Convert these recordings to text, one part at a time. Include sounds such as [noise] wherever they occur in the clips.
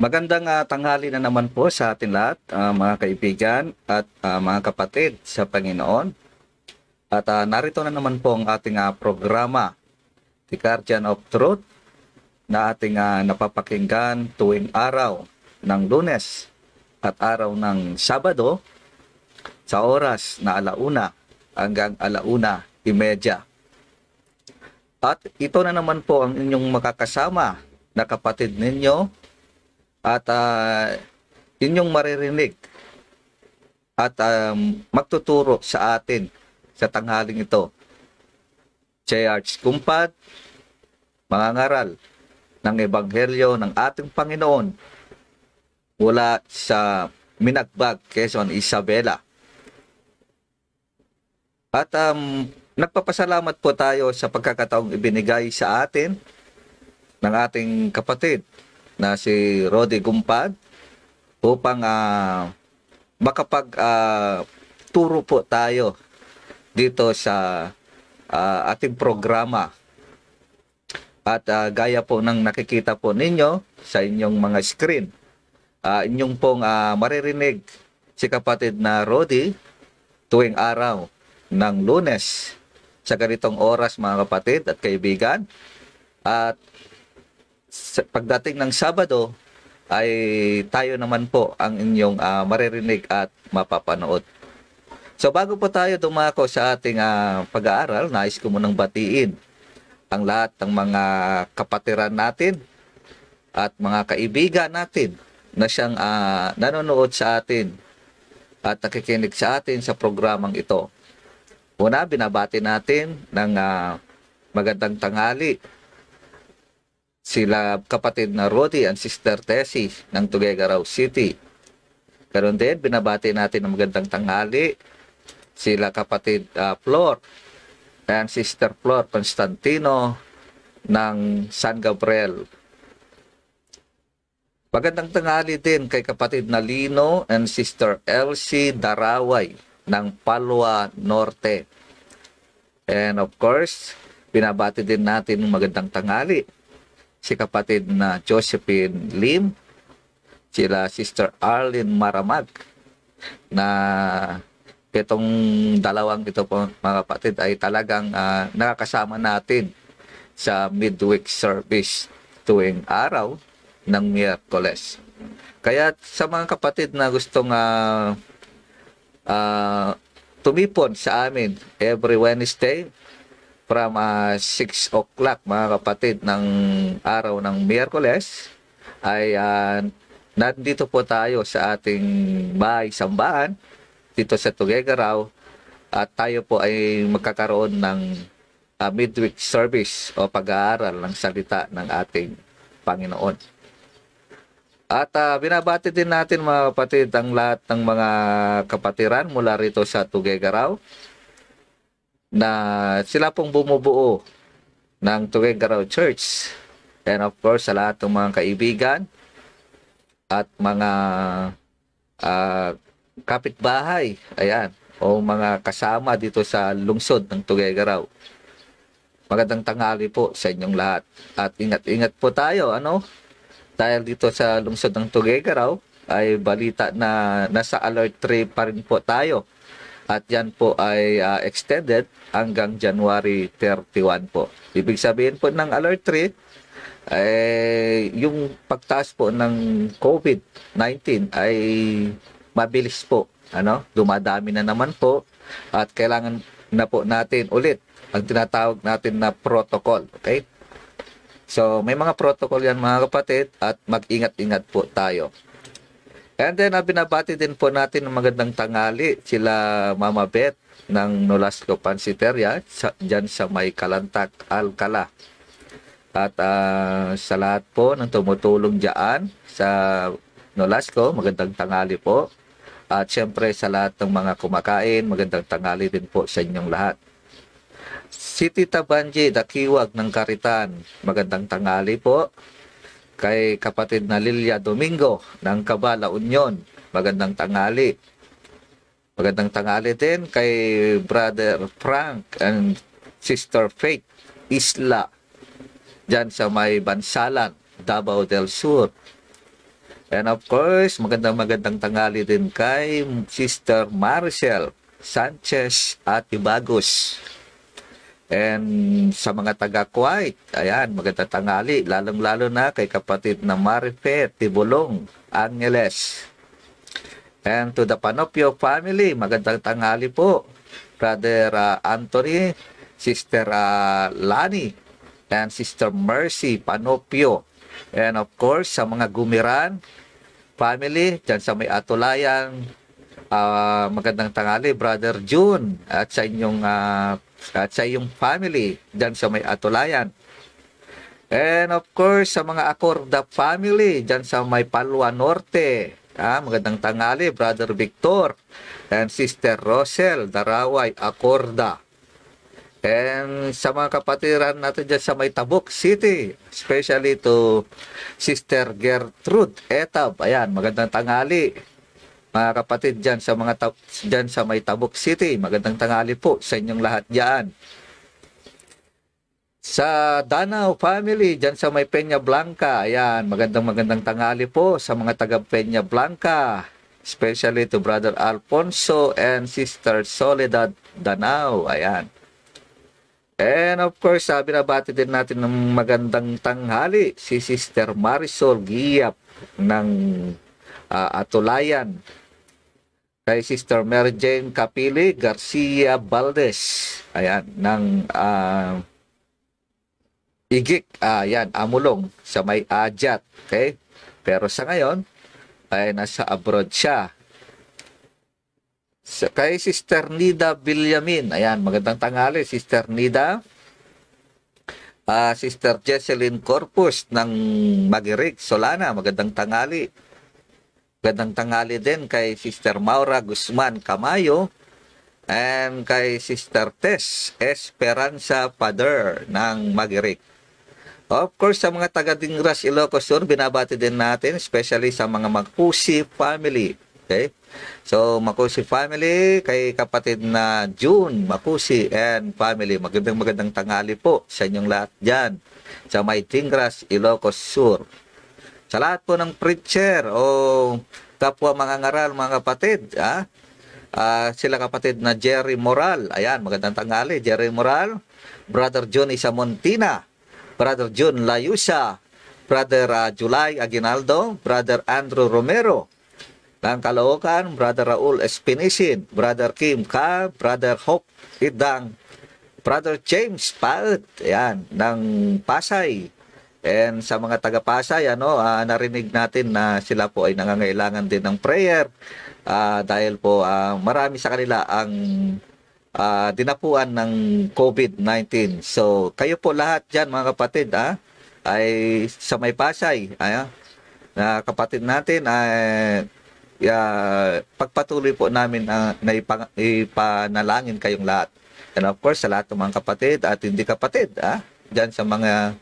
Magandang uh, tanghali na naman po sa atin lahat, uh, mga kaibigan at uh, mga kapatid sa Panginoon. At uh, narito na naman po ang ating uh, programa, The Guardian of Truth, na ating uh, napapakinggan tuwing araw ng lunes at araw ng Sabado sa oras na alauna hanggang alauna imedya. At ito na naman po ang inyong makakasama na kapatid ninyo at uh, yun yung maririnig at um, magtuturo sa atin sa tanghaling ito. J. Arch Kumpad, mga ngaral ng Ebanghelyo ng ating Panginoon mula sa Minagbag, Quezon, Isabela. At um, nagpapasalamat po tayo sa pagkakataong ibinigay sa atin ng ating kapatid na si Rodi Gumpad upang uh, makapag uh, turo po tayo dito sa uh, ating programa. At uh, gaya po ng nakikita po ninyo sa inyong mga screen, uh, inyong pong uh, maririnig si kapatid na Rodi tuwing araw ng lunes sa ganitong oras mga kapatid at kaibigan. At pagdating ng Sabado ay tayo naman po ang inyong uh, maririnig at mapapanood. So bago po tayo dumako sa ating uh, pag-aaral, nais ko munang batiin ang lahat ng mga kapatiran natin at mga kaibigan natin na siyang uh, nanonood sa atin at nakikinig sa atin sa programang ito. Una, binabati natin ng uh, magandang tanghali sila kapatid na Roti and Sister Tessie ng Tuguegarao City. Ganon din, binabati natin ng magandang tanghali sila kapatid uh, Flor and Sister Flor Constantino ng San Gabriel. Magandang tanghali din kay kapatid na Lino and Sister Elsie Daraway ng Palwa Norte. And of course, binabati din natin ng magandang tanghali si kapatid na Josephine Lim, sila Sister Arlene Maramag, na itong dalawang ito po mga kapatid ay talagang uh, nakakasama natin sa midweek service tuwing araw ng Miyerkules. Kaya sa mga kapatid na gustong uh, uh, tumipon sa amin every Wednesday, from uh, 6 o'clock mga kapatid ng araw ng Miyerkules ay uh, nandito po tayo sa ating bahay sambahan dito sa Tugegaraw at tayo po ay magkakaroon ng uh, midweek service o pag-aaral ng salita ng ating Panginoon. At uh, binabati din natin mga kapatid ang lahat ng mga kapatiran mula rito sa Tugegaraw na sila pong bumubuo ng Tuguegarao Church. And of course, sa lahat ng mga kaibigan at mga uh, kapitbahay, ayan, o mga kasama dito sa lungsod ng Tuguegarao. Magandang tanghali po sa inyong lahat. At ingat-ingat po tayo, ano? Dahil dito sa lungsod ng Tuguegarao ay balita na nasa alert 3 pa rin po tayo at yan po ay uh, extended hanggang January 31 po. Ibig sabihin po ng alert 3 eh yung pagtaas po ng COVID-19 ay mabilis po, ano? Dumadami na naman po at kailangan na po natin ulit ang tinatawag natin na protocol, okay? So, may mga protocol yan mga kapatid at mag-ingat-ingat po tayo. And then, uh, binabati din po natin ng magandang tangali sila Mama Beth ng Nolasco Pansiteria sa, dyan sa may Kalantak, Alcala. At uh, sa lahat po ng tumutulong dyan sa Nolasco, magandang tangali po. At syempre sa lahat ng mga kumakain, magandang tangali din po sa inyong lahat. Si Tita Banji, Dakiwag ng Karitan, magandang tangali po kay kapatid na Lilia Domingo ng Kabala Union. Magandang tangali. Magandang tangali din kay Brother Frank and Sister Faith Isla dyan sa may Bansalan, Davao del Sur. And of course, magandang magandang tangali din kay Sister Marcel Sanchez at Ibagos. And sa mga taga Kuwait, ayan, maganda tangali, lalong-lalo na kay kapatid na Marife Tibulong Angeles. And to the Panopio family, magandang tangali po. Brother uh, Anthony, Sister uh, Lani, and Sister Mercy Panopio. And of course, sa mga gumiran, family, dyan sa may Atulayan, Uh, magandang tangali, Brother June, at sa inyong uh, at sa inyong family diyan sa may Atulayan. And of course, sa mga Acorda family diyan sa may Palwa Norte. Ah, magandang tangali, Brother Victor and Sister Rosel Daraway Accorda And sa mga kapatiran natin dyan sa may Tabuk City, especially to Sister Gertrude Etab. Ayan, magandang tangali mga kapatid diyan sa mga ta- dyan sa may Tabok City. Magandang tangali po sa inyong lahat diyan. Sa Danao family, diyan sa may Peña Blanca. Ayan, magandang magandang tangali po sa mga taga Peña Blanca. Especially to Brother Alfonso and Sister Soledad Danao. Ayan. And of course, uh, binabati din natin ng magandang tanghali si Sister Marisol Giap ng uh, Atulayan kay Sister Mary Jane Capili Garcia Valdez. Ayan, ng uh, Igik, uh, yan, Amulong sa may Ajat. Okay? Pero sa ngayon, ay nasa abroad siya. Sa, kay Sister Nida Villamin. Ayan, magandang tanghali, Sister Nida. Uh, Sister Jesseline Corpus ng Magirig, Solana. Magandang tanghali. Gandang tanghali din kay Sister Maura Guzman Camayo and kay Sister Tess Esperanza Father ng Magirik. Of course, sa mga taga Dingras Ilocos Sur, binabati din natin, especially sa mga Magkusi family. Okay? So, Makusi family, kay kapatid na June Makusi and family, magandang magandang tanghali po sa inyong lahat dyan sa May Dingras, Ilocos Sur. Sa lahat po ng preacher o kapwa mga ngaral, mga kapatid, ah, uh, sila kapatid na Jerry Moral. Ayan, magandang tanghali. Jerry Moral, Brother John Isamontina, Brother John Layusa, Brother uh, ah, July Aguinaldo, Brother Andrew Romero, ng Kalookan, Brother Raul Espinisin, Brother Kim Ka, Brother Hope Idang, Brother James Paet, ayan, ng Pasay, And sa mga taga-Pasay, ano, uh, narinig natin na sila po ay nangangailangan din ng prayer uh, dahil po uh, marami sa kanila ang uh, dinapuan ng COVID-19. So, kayo po lahat dyan mga kapatid ah, ay sa may Pasay, ay, na kapatid natin ay uh, pagpatuloy po namin uh, na ipang, ipanalangin kayong lahat. And of course, sa lahat ng mga kapatid at hindi kapatid ah, dyan sa mga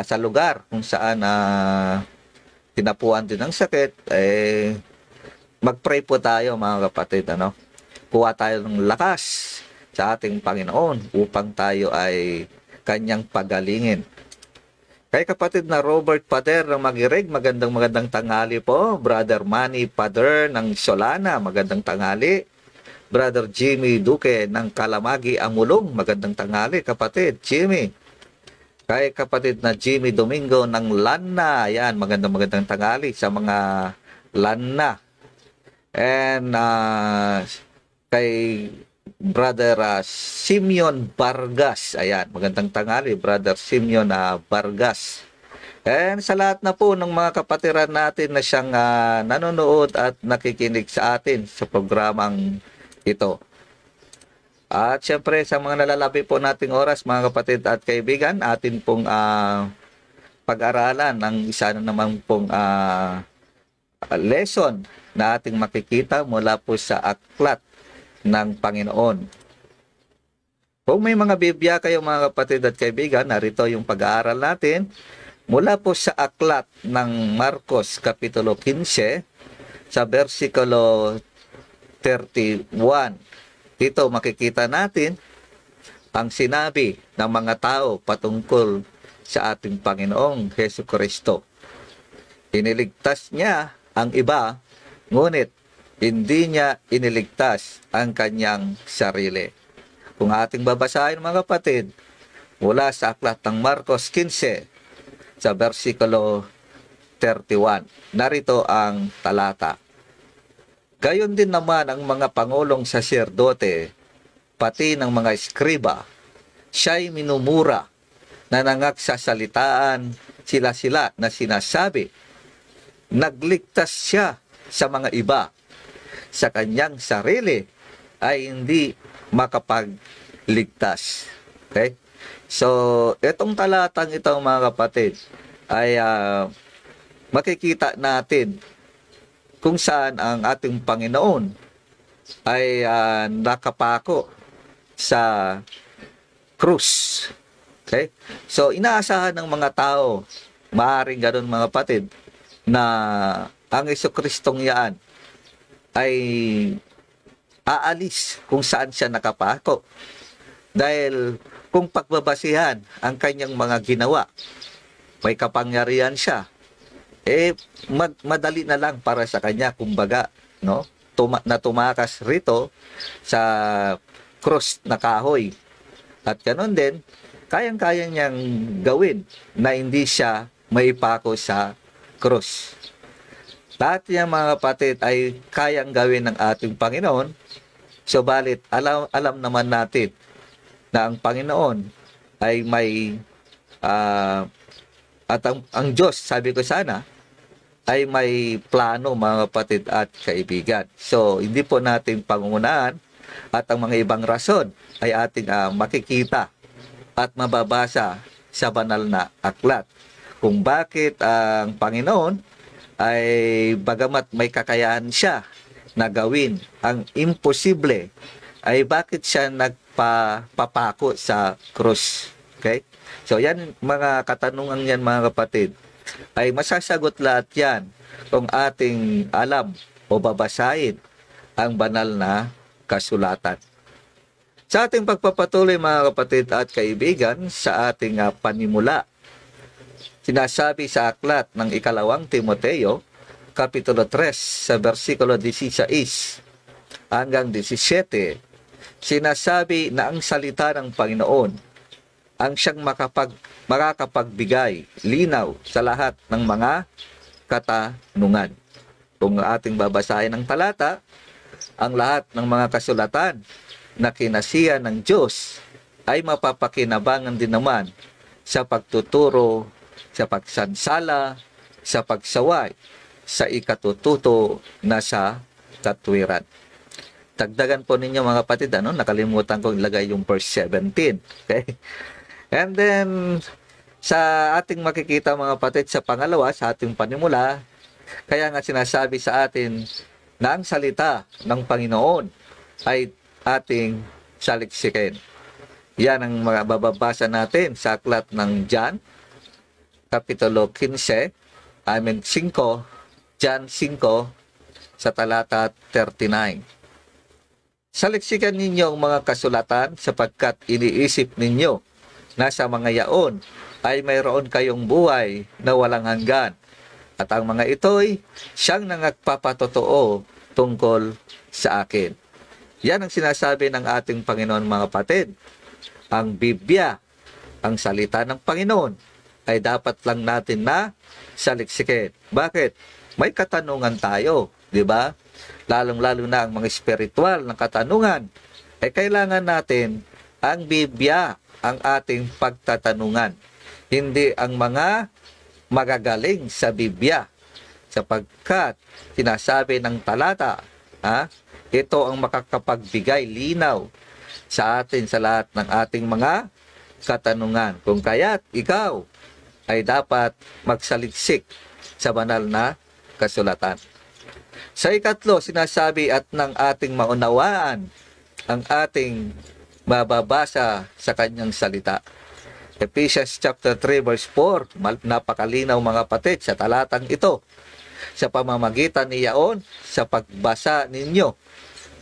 uh, sa lugar kung saan uh, tinapuan din ng sakit, eh, mag-pray po tayo mga kapatid. Ano? Kuha tayo ng lakas sa ating Panginoon upang tayo ay kanyang pagalingin. Kay kapatid na Robert Pader ng Magirig, magandang magandang tanghali po. Brother Manny Pader ng Solana, magandang tanghali. Brother Jimmy Duque ng Kalamagi Amulong, magandang tanghali kapatid. Jimmy, kay kapatid na Jimmy Domingo ng Lanna. Yan, magandang magandang tangali sa mga Lanna. And uh, kay Brother uh, Simeon Vargas. Ayan, magandang tangali, Brother Simeon uh, Vargas. And sa lahat na po ng mga kapatiran natin na siyang uh, nanonood at nakikinig sa atin sa programang ito. At syempre sa mga nalalapit po nating oras mga kapatid at kaibigan, atin pong uh, pag-aralan ng isa na naman pong uh, lesson na ating makikita mula po sa aklat ng Panginoon. Kung may mga Biblia kayo mga kapatid at kaibigan, narito yung pag-aaral natin mula po sa aklat ng Marcos Kapitulo 15 sa versikulo 31. Dito makikita natin ang sinabi ng mga tao patungkol sa ating Panginoong Heso Kristo. Iniligtas niya ang iba, ngunit hindi niya iniligtas ang kanyang sarili. Kung ating babasahin mga kapatid, mula sa aklat ng Marcos 15 sa versikulo 31, narito ang talata. Gayon din naman ang mga pangolong saserdote, pati ng mga eskriba. Siya'y minumura, nanangak sa salitaan sila-sila na sinasabi. Nagligtas siya sa mga iba. Sa kanyang sarili ay hindi makapagligtas. Okay? So, itong talatang ito mga kapatid ay uh, makikita natin kung saan ang ating Panginoon ay uh, nakapako sa krus. Okay? So, inaasahan ng mga tao, maaaring ganun mga patid, na ang Kristo'ng yaan ay aalis kung saan siya nakapako. Dahil kung pagbabasihan ang kanyang mga ginawa, may kapangyarihan siya eh mad- madali na lang para sa kanya kumbaga no Tuma- na tumakas rito sa cross na kahoy at kanon din kayang-kaya niyang gawin na hindi siya maipako sa cross lahat niya mga kapatid ay kayang gawin ng ating Panginoon subalit alam, alam naman natin na ang Panginoon ay may uh, at ang, ang Diyos, sabi ko sana, ay may plano mga kapatid at kaibigan. So, hindi po natin pangungunahan at ang mga ibang rason ay ating uh, ah, makikita at mababasa sa banal na aklat kung bakit ang Panginoon ay bagamat may kakayahan siya na gawin ang imposible ay bakit siya nagpapako sa krus. Okay? So yan mga katanungan yan mga kapatid ay masasagot lahat yan kung ating alam o babasahin ang banal na kasulatan. Sa ating pagpapatuloy mga kapatid at kaibigan sa ating uh, panimula, sinasabi sa aklat ng ikalawang Timoteo, Kapitulo 3 sa versikulo 16 hanggang 17, sinasabi na ang salita ng Panginoon ang siyang makapag, makakapagbigay linaw sa lahat ng mga katanungan. Kung ating babasahin ng talata, ang lahat ng mga kasulatan na kinasiya ng Diyos ay mapapakinabangan din naman sa pagtuturo, sa pagsansala, sa pagsaway, sa ikatututo na sa katwiran. Tagdagan po ninyo mga kapatid, ano? nakalimutan ko ilagay yung verse 17. [laughs] Okay? And then, sa ating makikita mga patid sa pangalawa, sa ating panimula, kaya nga sinasabi sa atin na ang salita ng Panginoon ay ating saliksikin. Yan ang mga bababasa natin sa aklat ng John, Kapitulo 15, I mean 5, John 5, sa talata 39. Saliksikan ninyo ang mga kasulatan sapagkat iniisip ninyo na sa mga yaon ay mayroon kayong buhay na walang hanggan. At ang mga ito'y siyang nangagpapatotoo tungkol sa akin. Yan ang sinasabi ng ating Panginoon mga patid. Ang Biblia, ang salita ng Panginoon, ay dapat lang natin na saliksikin. Bakit? May katanungan tayo, di ba? Lalong-lalo na ang mga spiritual na katanungan. Eh kailangan natin ang Biblia ang ating pagtatanungan, hindi ang mga magagaling sa Biblia. Sapagkat sinasabi ng talata, ha, ito ang makakapagbigay linaw sa atin sa lahat ng ating mga katanungan. Kung kaya't ikaw ay dapat magsaliksik sa banal na kasulatan. Sa ikatlo, sinasabi at ng ating maunawaan ang ating mababasa sa kanyang salita. Ephesians chapter 3 verse 4, napakalinaw mga patid sa talatang ito. Sa pamamagitan ni Yaon, sa pagbasa ninyo,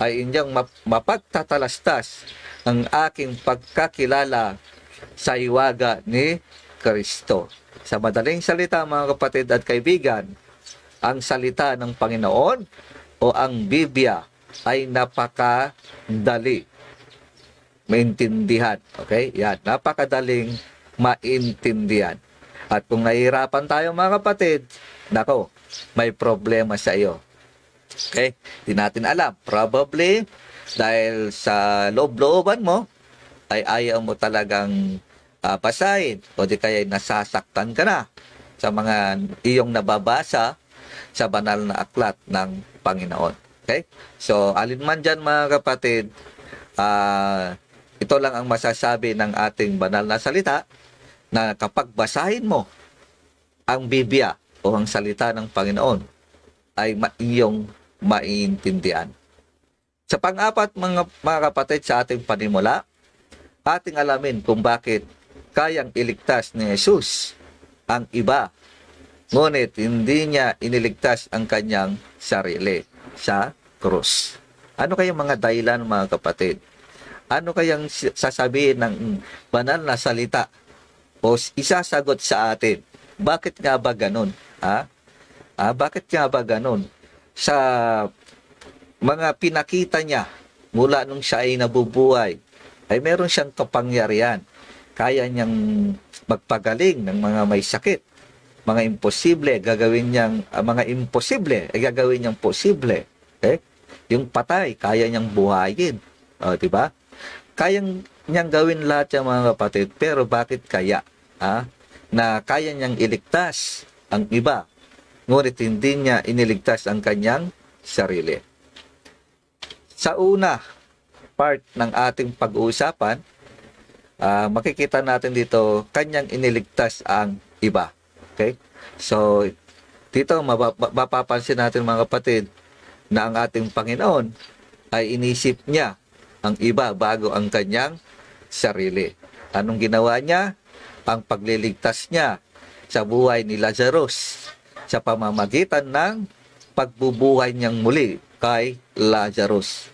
ay inyong mapagtatalastas ang aking pagkakilala sa iwaga ni Kristo. Sa madaling salita mga kapatid at kaibigan, ang salita ng Panginoon o ang Biblia ay napakadali maintindihan. Okay? Yan. Napakadaling maintindihan. At kung nahihirapan tayo mga kapatid, nako, may problema sa iyo. Okay? Hindi natin alam. Probably, dahil sa loob-looban mo, ay ayaw mo talagang uh, basahin. O di kaya nasasaktan ka na sa mga iyong nababasa sa banal na aklat ng Panginoon. Okay? So, alin man dyan mga kapatid, ah, uh, ito lang ang masasabi ng ating banal na salita na kapag basahin mo ang Biblia o ang salita ng Panginoon ay iyong maiintindihan. Sa pang-apat mga, mga kapatid sa ating panimula, ating alamin kung bakit kayang iligtas ni Jesus ang iba ngunit hindi niya iniligtas ang kanyang sarili sa krus. Ano kayong mga dahilan mga kapatid? ano kayang sasabihin ng banal na salita o isasagot sa atin? Bakit nga ba ganun? Ha? Ah, bakit nga ba ganun? Sa mga pinakita niya mula nung siya ay nabubuhay, ay meron siyang kapangyarihan. Kaya niyang magpagaling ng mga may sakit, mga imposible, gagawin niyang, uh, mga imposible, ay gagawin niyang posible. Eh? Yung patay, kaya niyang buhayin. O, oh, di ba? Kayang niyang gawin lahat yan mga kapatid, pero bakit kaya? Ha? Na kaya niyang iligtas ang iba, ngunit hindi niya iniligtas ang kanyang sarili. Sa una part ng ating pag-uusapan, uh, makikita natin dito, kanyang iniligtas ang iba. Okay? So, dito mapapansin natin mga kapatid na ang ating Panginoon ay inisip niya ang iba bago ang kanyang sarili. Anong ginawa niya? Ang pagliligtas niya sa buhay ni Lazarus sa pamamagitan ng pagbubuhay niyang muli kay Lazarus.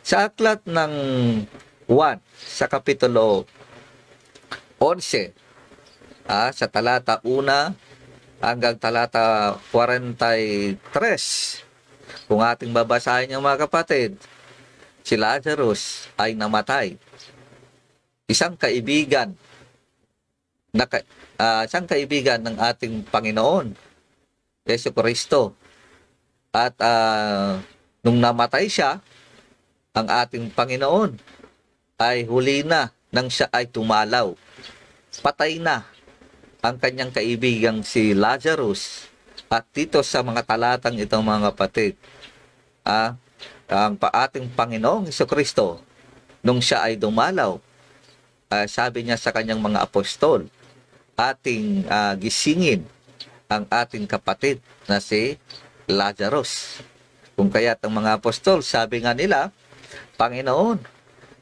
Sa aklat ng 1 sa kapitulo 11 ah, sa talata 1 hanggang talata 43 kung ating babasahin ang mga kapatid si Lazarus ay namatay. Isang kaibigan na uh, isang kaibigan ng ating Panginoon Yesu Kristo. At uh, nung namatay siya, ang ating Panginoon ay huli na nang siya ay tumalaw. Patay na ang kanyang kaibigang si Lazarus. At dito sa mga talatang itong mga kapatid, ah, ang ating Panginoong Kristo nung siya ay dumalaw, uh, sabi niya sa kanyang mga apostol, ating uh, gisingin ang ating kapatid na si Lazarus. Kung kaya't ang mga apostol, sabi nga nila, Panginoon,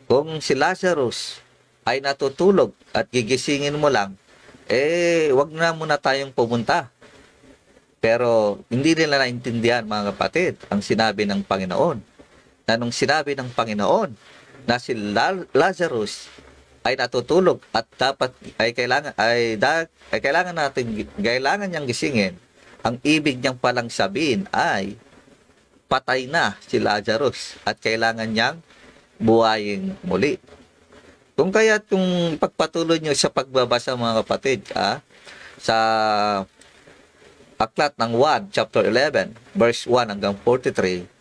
kung si Lazarus ay natutulog at gigisingin mo lang, eh, wag na muna tayong pumunta. Pero hindi nila naintindihan mga kapatid ang sinabi ng Panginoon na nung sinabi ng Panginoon na si Lazarus ay natutulog at dapat ay kailangan ay, da, ay kailangan natin kailangan niyang gisingin ang ibig niyang palang sabihin ay patay na si Lazarus at kailangan niyang buhayin muli. Kung kaya kung pagpatuloy niyo sa pagbabasa mga kapatid ah, sa aklat ng 1 chapter 11 verse 1 hanggang 43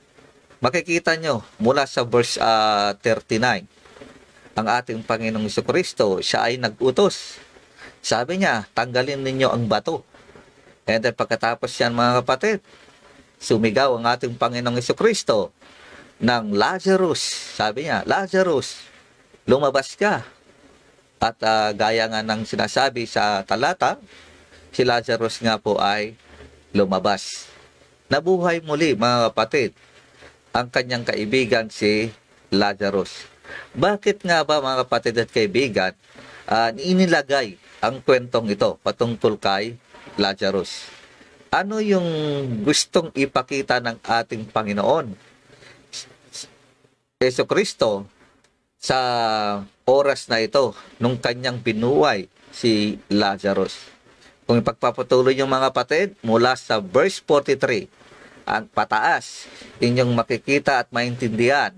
Makikita nyo mula sa verse uh, ah, 39, ang ating Panginoong Kristo, siya ay nagutos. Sabi niya, tanggalin ninyo ang bato. And then pagkatapos yan mga kapatid, sumigaw ang ating Panginoong Kristo ng Lazarus. Sabi niya, Lazarus, lumabas ka. At uh, gaya nga ng sinasabi sa talata, si Lazarus nga po ay lumabas. Nabuhay muli mga kapatid ang kanyang kaibigan si Lazarus. Bakit nga ba mga kapatid at kaibigan, uh, ah, inilagay ang kwentong ito patungkol kay Lazarus? Ano yung gustong ipakita ng ating Panginoon? Yeso Kristo sa oras na ito nung kanyang binuway si Lazarus. Kung ipagpapatuloy yung mga patid mula sa verse 43 ang pataas. Inyong makikita at maintindihan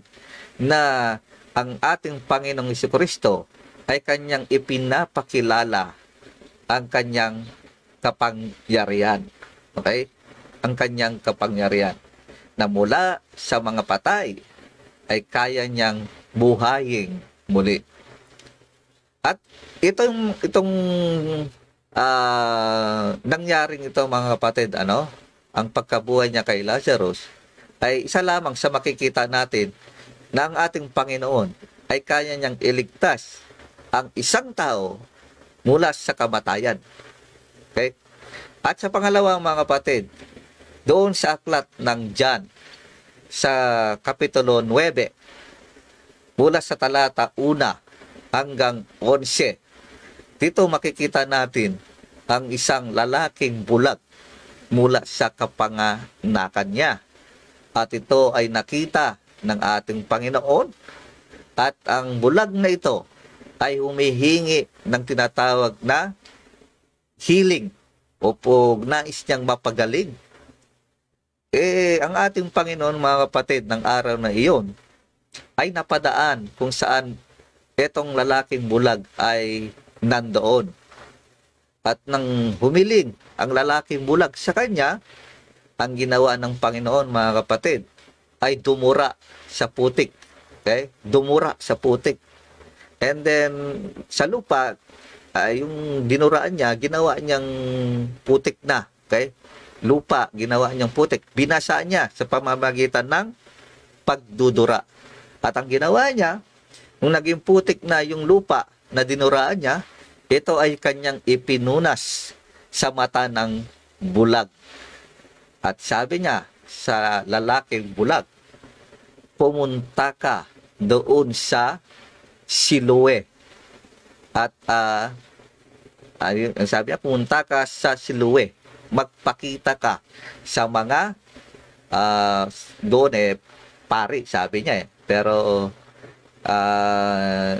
na ang ating Panginoong Kristo ay kanyang ipinapakilala ang kanyang kapangyarihan. Okay? Ang kanyang kapangyarihan na mula sa mga patay ay kaya niyang buhayin muli. At itong itong uh, nangyaring ito mga kapatid, ano? ang pagkabuhay niya kay Lazarus ay isa lamang sa makikita natin na ang ating Panginoon ay kaya niyang iligtas ang isang tao mula sa kamatayan. Okay? At sa pangalawa mga kapatid, doon sa aklat ng John sa Kapitulo 9 mula sa talata 1 hanggang 11. Dito makikita natin ang isang lalaking bulag mula sa kapanganakan niya. At ito ay nakita ng ating Panginoon at ang bulag na ito ay humihingi ng tinatawag na healing o po nais niyang mapagaling. Eh, ang ating Panginoon mga kapatid ng araw na iyon ay napadaan kung saan itong lalaking bulag ay nandoon. At nang humiling ang lalaking bulag sa kanya, ang ginawa ng Panginoon mga kapatid ay dumura sa putik. Okay? Dumura sa putik. And then sa lupa, uh, yung dinuraan niya, ginawa niyang putik na. Okay? Lupa, ginawa niyang putik. Binasa niya sa pamamagitan ng pagdudura. At ang ginawa niya, nung naging putik na yung lupa na dinuraan niya, ito ay kanyang ipinunas sa mata ng bulag. At sabi niya sa lalaking bulag, pumunta ka doon sa Silue. At uh, ayun, ang sabi niya, pumunta ka sa Silue. Magpakita ka sa mga uh, doon eh, pari, sabi niya eh. Pero uh,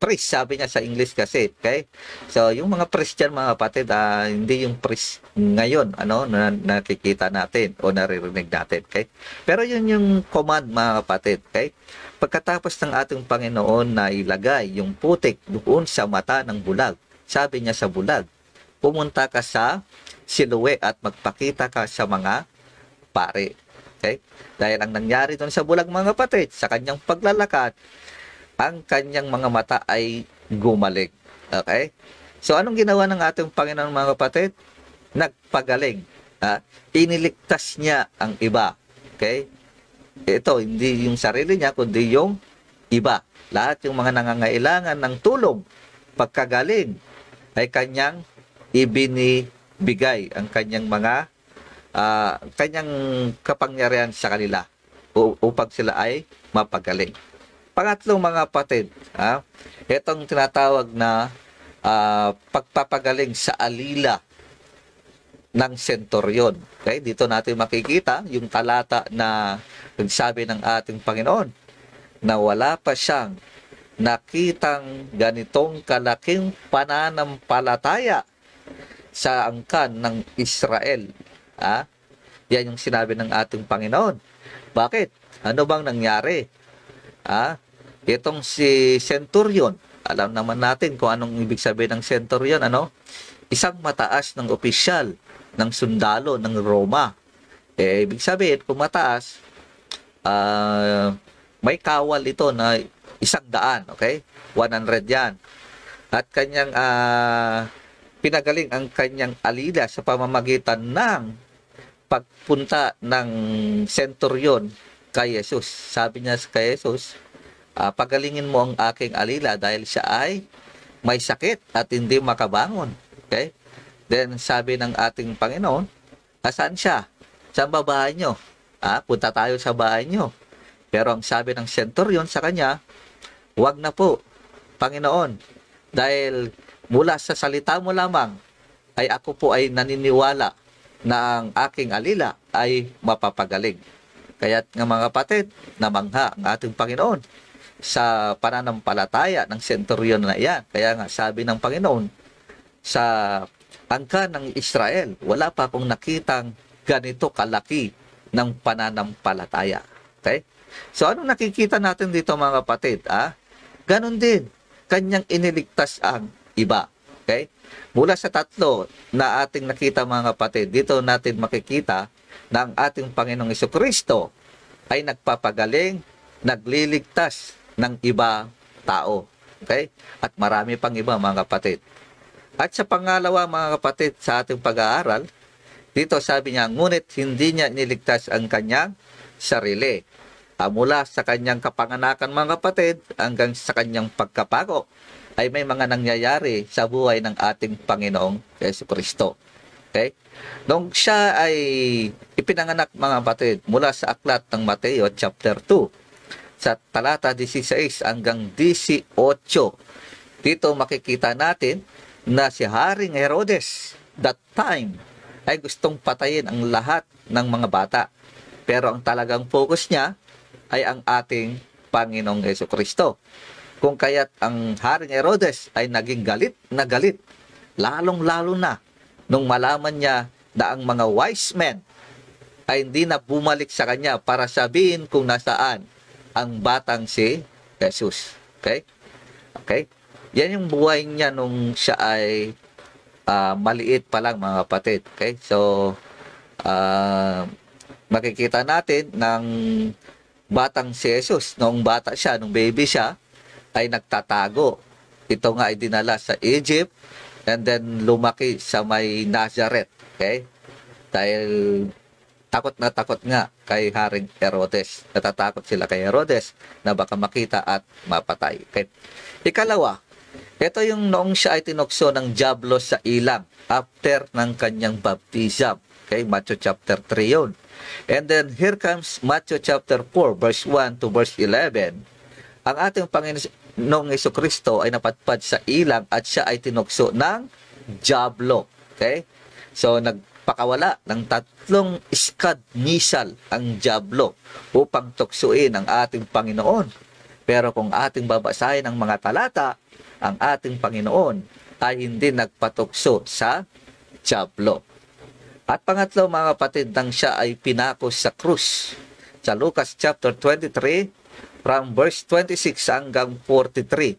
priest, sabi niya sa English kasi, okay? So, yung mga Christian mga kapatid, uh, hindi yung priest ngayon, ano, na nakikita natin o naririnig natin, okay? Pero yun yung command mga kapatid, okay? Pagkatapos ng ating Panginoon na ilagay yung putik doon sa mata ng bulag, sabi niya sa bulag, pumunta ka sa Siloe at magpakita ka sa mga pare. Okay? Dahil ang nangyari doon sa bulag mga kapatid, sa kanyang paglalakad, ang kanyang mga mata ay gumalik. Okay? So anong ginawa ng ating Panginoon mga kapatid? Nagpagaling. Ha? Iniligtas niya ang iba. Okay? Ito, hindi yung sarili niya, kundi yung iba. Lahat yung mga nangangailangan ng tulog, pagkagaling, ay kanyang ibinibigay ang kanyang mga uh, kanyang kapangyarihan sa kanila upang sila ay mapagaling. Pangatlong mga patid, ha? itong tinatawag na uh, pagpapagaling sa alila ng sentoryon. Okay? Dito natin makikita yung talata na nagsabi ng ating Panginoon na wala pa siyang nakitang ganitong kalaking pananampalataya sa angkan ng Israel. Ha? Yan yung sinabi ng ating Panginoon. Bakit? Ano bang nangyari? Ah, itong si Centurion, alam naman natin kung anong ibig sabihin ng Centurion, ano? Isang mataas ng opisyal ng sundalo ng Roma. Eh, ibig sabihin, kung mataas, uh, may kawal ito na isang daan, okay? 100 yan. At kanyang uh, pinagaling ang kanyang alida sa pamamagitan ng pagpunta ng centurion kay Jesus. Sabi niya kay Jesus, uh, pagalingin mo ang aking alila dahil siya ay may sakit at hindi makabangon. Okay? Then sabi ng ating Panginoon, asan siya? Sa babae nyo. Ah, punta tayo sa bahay nyo. Pero ang sabi ng centurion sa kanya, wag na po, Panginoon, dahil mula sa salita mo lamang ay ako po ay naniniwala na ang aking alila ay mapapagaling. Kaya't nga mga kapatid, namangha ang ating Panginoon sa pananampalataya ng senturyon na iyan. Kaya nga sabi ng Panginoon sa angka ng Israel, wala pa akong nakitang ganito kalaki ng pananampalataya. Okay? So anong nakikita natin dito mga kapatid? Ah? Ganon din, kanyang iniligtas ang iba. Okay? Mula sa tatlo na ating nakita mga kapatid, dito natin makikita na ang ating Panginoong Kristo ay nagpapagaling, nagliligtas ng iba tao. Okay? At marami pang iba mga kapatid. At sa pangalawa mga kapatid sa ating pag-aaral, dito sabi niya, ngunit hindi niya niligtas ang kanyang sarili. Ah, mula sa kanyang kapanganakan mga kapatid hanggang sa kanyang pagkapako ay may mga nangyayari sa buhay ng ating Panginoong Yesu Kristo. Okay? Nung siya ay ipinanganak mga batid mula sa aklat ng Mateo chapter 2 sa talata 16 hanggang 18. Dito makikita natin na si Haring Herodes that time ay gustong patayin ang lahat ng mga bata. Pero ang talagang focus niya ay ang ating Panginoong Yeso Kristo. Kung kaya't ang Haring Herodes ay naging galit na galit, lalong-lalo na nung malaman niya na ang mga wise men ay hindi na bumalik sa kanya para sabihin kung nasaan ang batang si Jesus. Okay? Okay? Yan yung buhay niya nung siya ay uh, maliit pa lang mga kapatid. Okay? So, uh, makikita natin ng batang si Jesus, Nung bata siya, nung baby siya, ay nagtatago. Ito nga ay dinala sa Egypt and then lumaki sa may Nazareth. Okay? Dahil takot na takot nga kay Haring Herodes. Natatakot sila kay Herodes na baka makita at mapatay. Okay? Ikalawa, ito yung noong siya ay tinokso ng Diablo sa ilang after ng kanyang baptism. Okay, Matthew chapter 3 yun. And then here comes Matthew chapter 4 verse 1 to verse 11. Ang ating Panginoong Yeso Kristo ay napatpad sa ilang at siya ay tinukso ng Diablo. Okay? So, nagpakawala ng tatlong iskad nisal ang Diablo upang tuksuin ang ating Panginoon. Pero kung ating babasahin ang mga talata, ang ating Panginoon ay hindi nagpatukso sa Diablo. At pangatlo mga kapatid, nang siya ay pinako sa krus. Sa Lucas chapter 23, from verse 26 hanggang 43.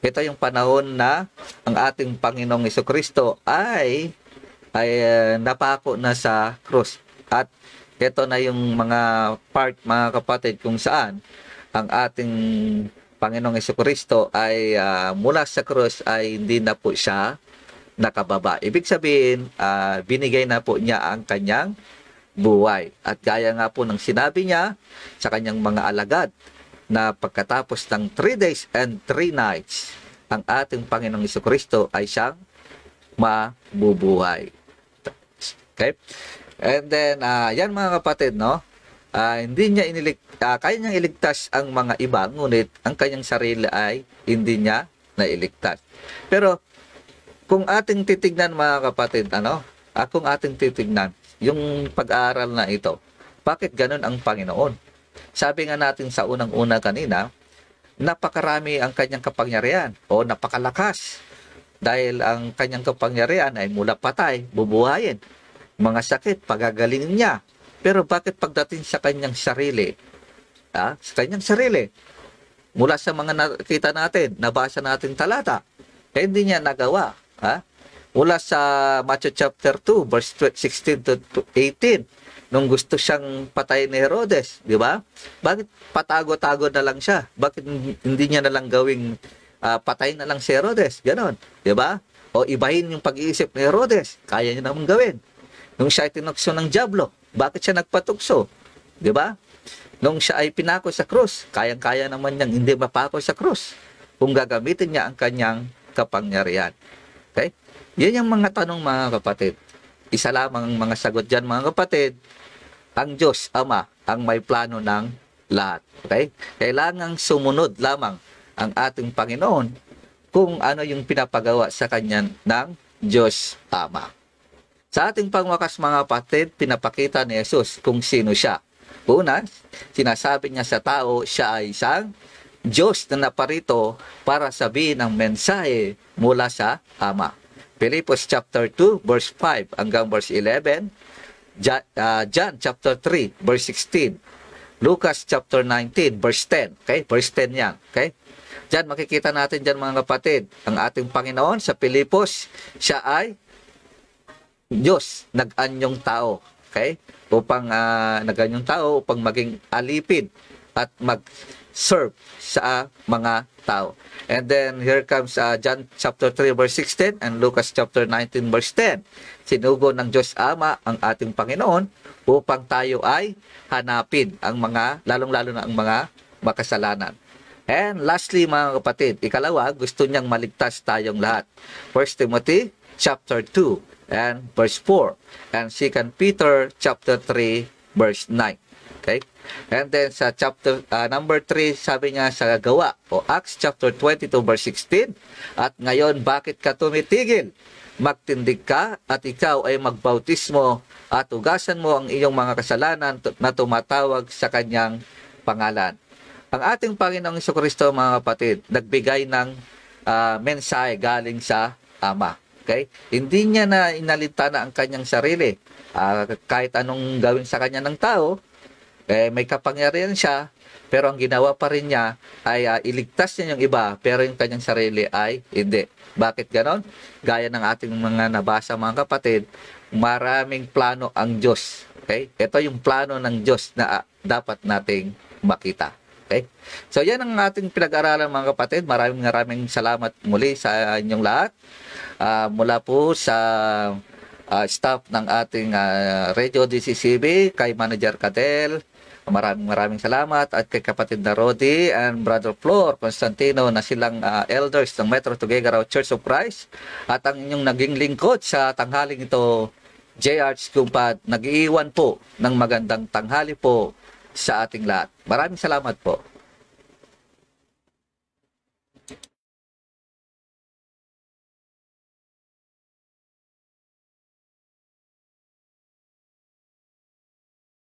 Ito yung panahon na ang ating Panginoong Iso Kristo ay, ay uh, napako na sa krus. At ito na yung mga part, mga kapatid, kung saan ang ating Panginoong Iso Kristo ay uh, mula sa krus ay hindi na po siya nakababa. Ibig sabihin, uh, binigay na po niya ang kanyang buhay. At gaya nga po ng sinabi niya sa kanyang mga alagad, na pagkatapos ng 3 days and 3 nights, ang ating Panginoong Kristo ay siyang mabubuhay. Okay? And then, uh, yan mga kapatid, no? Uh, hindi niya inilig, uh, kaya niyang iligtas ang mga iba, ngunit ang kanyang sarili ay hindi niya nailigtas. Pero, kung ating titignan mga kapatid, ano? Uh, kung ating titignan, yung pag-aaral na ito, bakit ganun ang Panginoon? Sabi nga natin sa unang-una kanina, napakarami ang kanyang kapangyarihan o napakalakas dahil ang kanyang kapangyarihan ay mula patay, bubuhayin, mga sakit, pagagalingin niya. Pero bakit pagdating sa kanyang sarili, Ha? sa kanyang sarili, mula sa mga nakita natin, nabasa natin talata, eh, hindi niya nagawa. Ha? Mula sa Matthew chapter 2, verse 16 to 18, nung gusto siyang patayin ni Herodes, di ba? Bakit patago-tago na lang siya? Bakit hindi niya na lang gawing uh, ah, patayin na lang si Herodes? Ganon, di ba? O ibahin yung pag-iisip ni Herodes, kaya niya namang gawin. Nung siya ay tinukso ng Diablo, bakit siya nagpatukso? Di ba? Nung siya ay pinako sa krus, kayang-kaya naman niyang hindi mapako sa krus kung gagamitin niya ang kanyang kapangyarihan. Okay? Yan yung mga tanong mga kapatid. Isa lamang ang mga sagot dyan mga kapatid ang Diyos Ama ang may plano ng lahat. Okay? Kailangang sumunod lamang ang ating Panginoon kung ano yung pinapagawa sa Kanya ng Diyos Ama. Sa ating pangwakas mga patid, pinapakita ni Jesus kung sino siya. Una, sinasabi niya sa tao, siya ay isang Diyos na naparito para sabihin ang mensahe mula sa Ama. Pilipos chapter 2 verse 5 hanggang verse 11 John, uh, John chapter 3 verse 16. Lucas chapter 19 verse 10. Okay? Verse 10 yan. Okay? Diyan makikita natin diyan mga kapatid, ang ating Panginoon sa Pilipos, siya ay Diyos, nag-anyong tao. Okay? Upang uh, nag-anyong tao upang maging alipin at mag-serve sa mga tao. And then here comes uh, John chapter 3 verse 16 and Lucas chapter 19 verse 10. Sinugo ng Diyos Ama ang ating Panginoon upang tayo ay hanapin ang mga lalong-lalo na ang mga makasalanan. And lastly mga kapatid, ikalawa, gusto niyang maligtas tayong lahat. 1 Timothy chapter 2 and verse 4 and 2 Peter chapter 3 verse 9. And then sa chapter uh, number 3, sabi niya sa gawa o Acts chapter 22 verse 16, at ngayon bakit ka tumitigil? Magtindig ka at ikaw ay magbautismo at ugasan mo ang iyong mga kasalanan na tumatawag sa kanyang pangalan. Ang ating Panginoong Kristo mga kapatid, nagbigay ng uh, mensahe galing sa Ama. Okay? Hindi niya na inalita na ang kanyang sarili. Uh, kahit anong gawin sa kanya ng tao, eh, may kapangyarihan siya, pero ang ginawa pa rin niya ay uh, iligtas niya yung iba, pero yung kanyang sarili ay hindi. Bakit ganon? Gaya ng ating mga nabasa mga kapatid, maraming plano ang Diyos. Okay? Ito yung plano ng Diyos na uh, dapat nating makita. Okay? So yan ang ating pinag-aralan mga kapatid. Maraming maraming salamat muli sa inyong lahat. Uh, mula po sa uh, staff ng ating uh, Radio DCCB, kay Manager Cadel, Maraming maraming salamat at kay kapatid na Rodi and Brother Flor Constantino na silang uh, elders ng Metro Tuguegarao Church of Christ at ang inyong naging lingkod sa tanghaling ito, J.R. Arch Kumpad, nag-iiwan po ng magandang tanghali po sa ating lahat. Maraming salamat po.